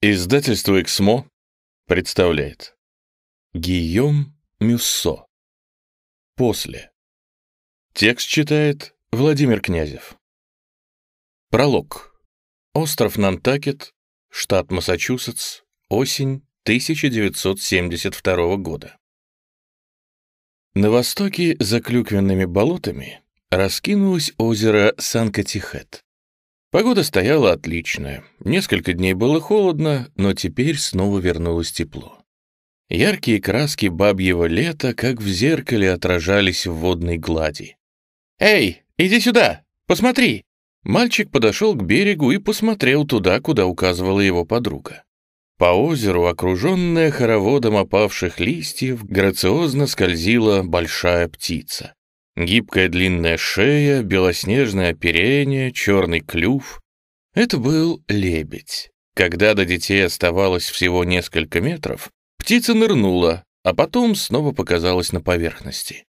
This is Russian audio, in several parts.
Издательство «Эксмо» представляет Гийом Мюссо После Текст читает Владимир Князев Пролог Остров Нантакет, штат Массачусетс, осень 1972 года На востоке за клюквенными болотами раскинулось озеро Санкотихет. Погода стояла отличная. Несколько дней было холодно, но теперь снова вернулось тепло. Яркие краски бабьего лета, как в зеркале, отражались в водной глади. «Эй, иди сюда! Посмотри!» Мальчик подошел к берегу и посмотрел туда, куда указывала его подруга. По озеру, окруженная хороводом опавших листьев, грациозно скользила большая птица. Гибкая длинная шея, белоснежное оперение, черный клюв. Это был лебедь. Когда до детей оставалось всего несколько метров, птица нырнула, а потом снова показалась на поверхности.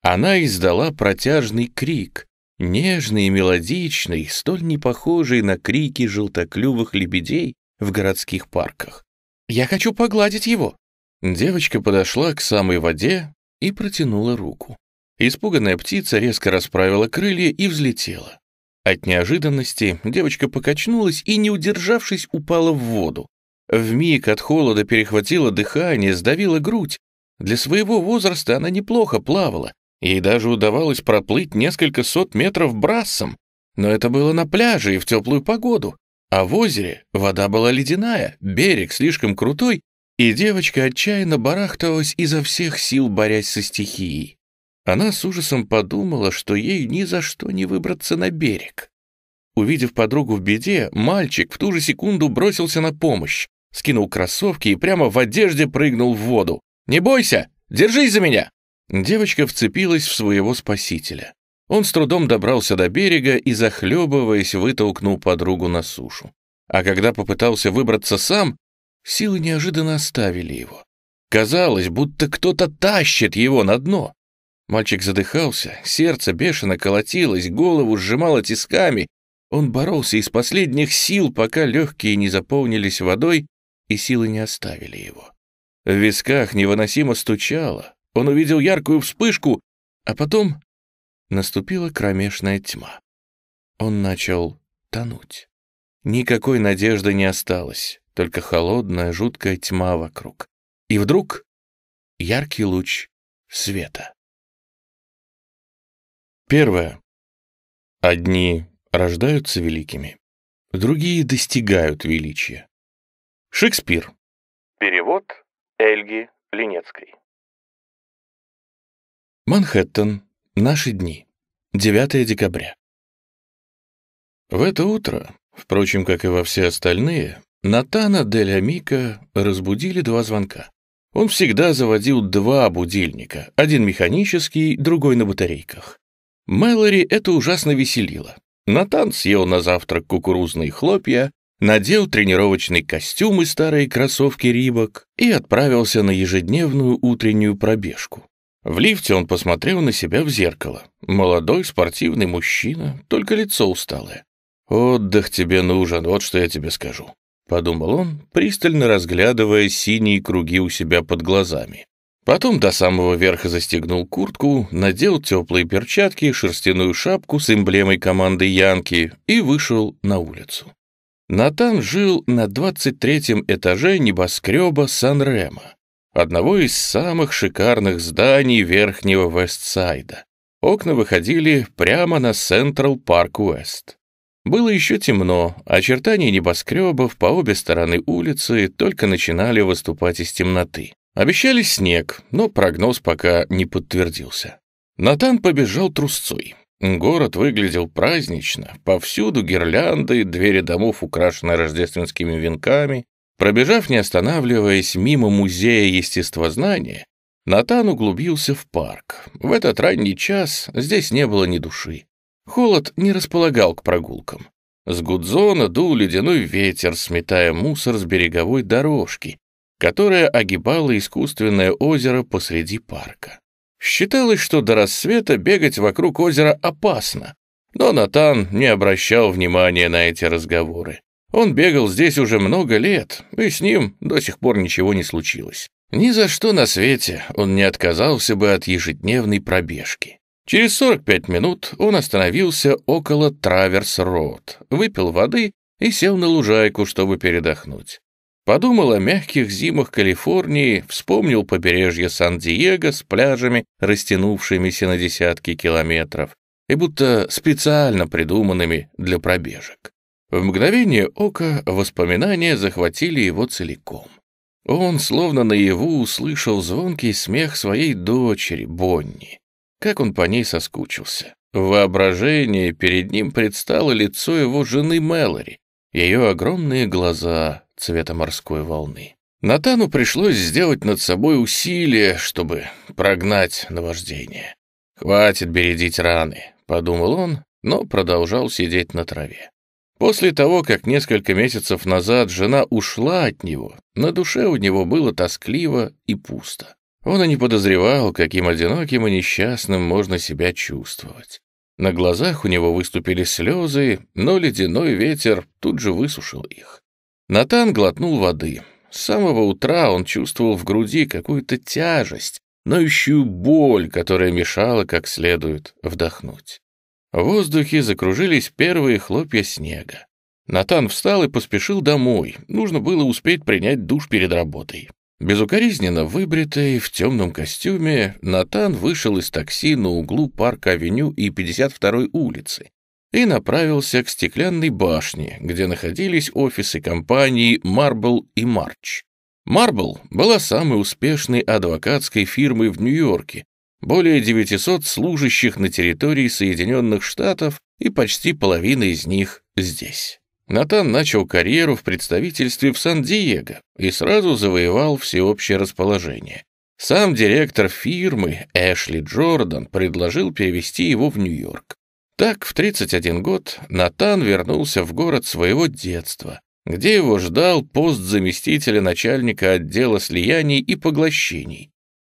Она издала протяжный крик, нежный и мелодичный, столь не похожий на крики желтоклювых лебедей в городских парках. «Я хочу погладить его!» Девочка подошла к самой воде и протянула руку. Испуганная птица резко расправила крылья и взлетела. От неожиданности девочка покачнулась и, не удержавшись, упала в воду. Вмиг от холода перехватило дыхание, сдавила грудь. Для своего возраста она неплохо плавала. Ей даже удавалось проплыть несколько сот метров брассом. Но это было на пляже и в теплую погоду. А в озере вода была ледяная, берег слишком крутой, и девочка отчаянно барахталась изо всех сил, борясь со стихией. Она с ужасом подумала, что ей ни за что не выбраться на берег. Увидев подругу в беде, мальчик в ту же секунду бросился на помощь, скинул кроссовки и прямо в одежде прыгнул в воду. «Не бойся! Держись за меня!» Девочка вцепилась в своего спасителя. Он с трудом добрался до берега и, захлебываясь, вытолкнул подругу на сушу. А когда попытался выбраться сам, силы неожиданно оставили его. Казалось, будто кто-то тащит его на дно. Мальчик задыхался, сердце бешено колотилось, голову сжимало тисками. Он боролся из последних сил, пока легкие не заполнились водой, и силы не оставили его. В висках невыносимо стучало. Он увидел яркую вспышку, а потом наступила кромешная тьма. Он начал тонуть. Никакой надежды не осталось, только холодная, жуткая тьма вокруг. И вдруг яркий луч света. Первое. Одни рождаются великими, другие достигают величия. Шекспир. Перевод Эльги Ленецкой. Манхэттен. Наши дни. 9 декабря. В это утро, впрочем, как и во все остальные, Натана Дель Амика разбудили два звонка. Он всегда заводил два будильника, один механический, другой на батарейках. Мэлори это ужасно веселило. Натан съел на завтрак кукурузные хлопья, надел тренировочный костюм и старые кроссовки Рибок и отправился на ежедневную утреннюю пробежку. В лифте он посмотрел на себя в зеркало. Молодой спортивный мужчина, только лицо усталое. «Отдых тебе нужен, вот что я тебе скажу», — подумал он, пристально разглядывая синие круги у себя под глазами. Потом до самого верха застегнул куртку, надел теплые перчатки, шерстяную шапку с эмблемой команды Янки и вышел на улицу. Натан жил на 23-м этаже небоскреба сан ремо одного из самых шикарных зданий верхнего Вестсайда. Окна выходили прямо на Централ Парк Уэст. Было еще темно, очертания небоскребов по обе стороны улицы только начинали выступать из темноты. Обещали снег, но прогноз пока не подтвердился. Натан побежал трусцой. Город выглядел празднично. Повсюду гирлянды, двери домов украшены рождественскими венками. Пробежав, не останавливаясь, мимо музея естествознания, Натан углубился в парк. В этот ранний час здесь не было ни души. Холод не располагал к прогулкам. С гудзона дул ледяной ветер, сметая мусор с береговой дорожки, которая огибала искусственное озеро посреди парка. Считалось, что до рассвета бегать вокруг озера опасно, но Натан не обращал внимания на эти разговоры. Он бегал здесь уже много лет, и с ним до сих пор ничего не случилось. Ни за что на свете он не отказался бы от ежедневной пробежки. Через 45 минут он остановился около Траверс-Роуд, выпил воды и сел на лужайку, чтобы передохнуть. Подумал о мягких зимах Калифорнии, вспомнил побережье Сан-Диего с пляжами, растянувшимися на десятки километров, и будто специально придуманными для пробежек. В мгновение ока воспоминания захватили его целиком. Он словно наяву услышал звонкий смех своей дочери, Бонни. Как он по ней соскучился. В воображении перед ним предстало лицо его жены Мэлори, ее огромные глаза, цвета морской волны. Натану пришлось сделать над собой усилие, чтобы прогнать наваждение. «Хватит бередить раны», — подумал он, но продолжал сидеть на траве. После того, как несколько месяцев назад жена ушла от него, на душе у него было тоскливо и пусто. Он и не подозревал, каким одиноким и несчастным можно себя чувствовать. На глазах у него выступили слезы, но ледяной ветер тут же высушил их. Натан глотнул воды. С самого утра он чувствовал в груди какую-то тяжесть, ноющую боль, которая мешала как следует вдохнуть. В воздухе закружились первые хлопья снега. Натан встал и поспешил домой. Нужно было успеть принять душ перед работой. Безукоризненно выбритый, в темном костюме, Натан вышел из такси на углу парка-авеню и 52-й улицы и направился к стеклянной башне, где находились офисы компаний Marble и March. Marble была самой успешной адвокатской фирмой в Нью-Йорке, более 900 служащих на территории Соединенных Штатов и почти половина из них здесь. Натан начал карьеру в представительстве в Сан-Диего и сразу завоевал всеобщее расположение. Сам директор фирмы Эшли Джордан предложил перевести его в Нью-Йорк. Так в 31 год Натан вернулся в город своего детства, где его ждал пост заместителя начальника отдела слияний и поглощений.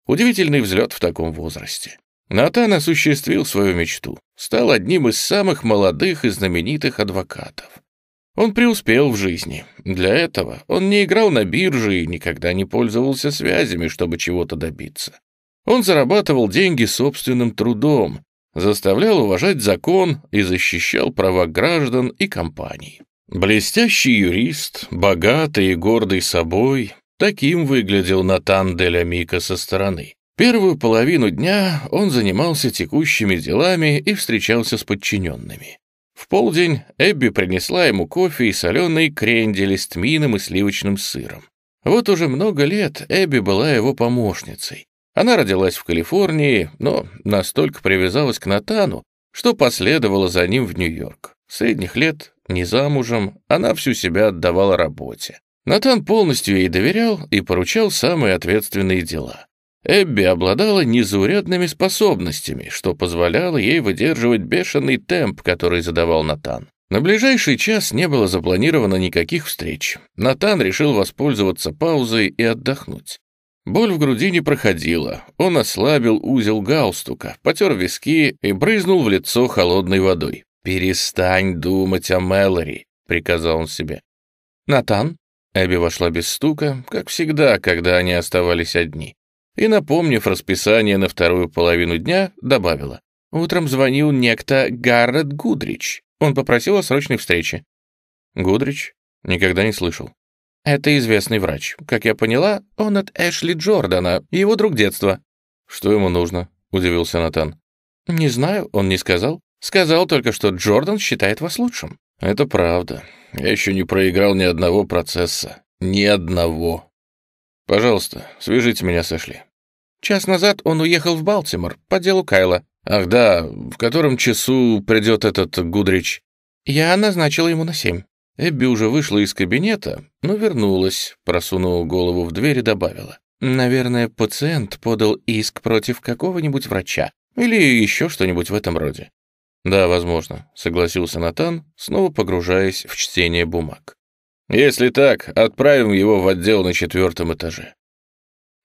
Удивительный взлет в таком возрасте. Натан осуществил свою мечту, стал одним из самых молодых и знаменитых адвокатов. Он преуспел в жизни. Для этого он не играл на бирже и никогда не пользовался связями, чтобы чего-то добиться. Он зарабатывал деньги собственным трудом, заставлял уважать закон и защищал права граждан и компаний. Блестящий юрист, богатый и гордый собой, таким выглядел Натан Деля Мика со стороны. Первую половину дня он занимался текущими делами и встречался с подчиненными. В полдень Эбби принесла ему кофе и соленые крендели с тмином и сливочным сыром. Вот уже много лет Эбби была его помощницей, она родилась в Калифорнии, но настолько привязалась к Натану, что последовала за ним в Нью-Йорк. средних лет, не замужем, она всю себя отдавала работе. Натан полностью ей доверял и поручал самые ответственные дела. Эбби обладала незаурядными способностями, что позволяло ей выдерживать бешеный темп, который задавал Натан. На ближайший час не было запланировано никаких встреч. Натан решил воспользоваться паузой и отдохнуть. Боль в груди не проходила. Он ослабил узел галстука, потер виски и брызнул в лицо холодной водой. «Перестань думать о Мэлори», — приказал он себе. «Натан?» Эбби вошла без стука, как всегда, когда они оставались одни. И, напомнив расписание на вторую половину дня, добавила. «Утром звонил некто Гаррет Гудрич. Он попросил о срочной встрече». «Гудрич?» Никогда не слышал. «Это известный врач. Как я поняла, он от Эшли Джордана, его друг детства». «Что ему нужно?» — удивился Натан. «Не знаю, он не сказал. Сказал только, что Джордан считает вас лучшим». «Это правда. Я еще не проиграл ни одного процесса. Ни одного. Пожалуйста, свяжите меня с Эшли». Час назад он уехал в Балтимор по делу Кайла. «Ах да, в котором часу придет этот Гудрич?» «Я назначила ему на семь». Эбби уже вышла из кабинета, но вернулась, просунула голову в дверь и добавила. «Наверное, пациент подал иск против какого-нибудь врача или еще что-нибудь в этом роде». «Да, возможно», — согласился Натан, снова погружаясь в чтение бумаг. «Если так, отправим его в отдел на четвертом этаже».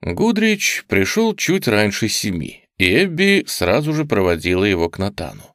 Гудрич пришел чуть раньше семи, и Эбби сразу же проводила его к Натану.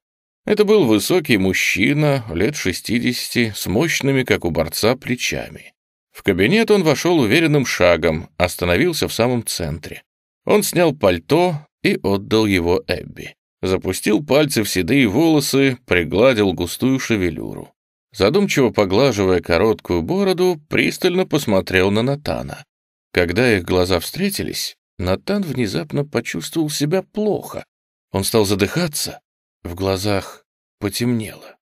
Это был высокий мужчина, лет 60, с мощными, как у борца, плечами. В кабинет он вошел уверенным шагом, остановился в самом центре. Он снял пальто и отдал его Эбби. Запустил пальцы в седые волосы, пригладил густую шевелюру. Задумчиво поглаживая короткую бороду, пристально посмотрел на Натана. Когда их глаза встретились, Натан внезапно почувствовал себя плохо. Он стал задыхаться, в глазах потемнело.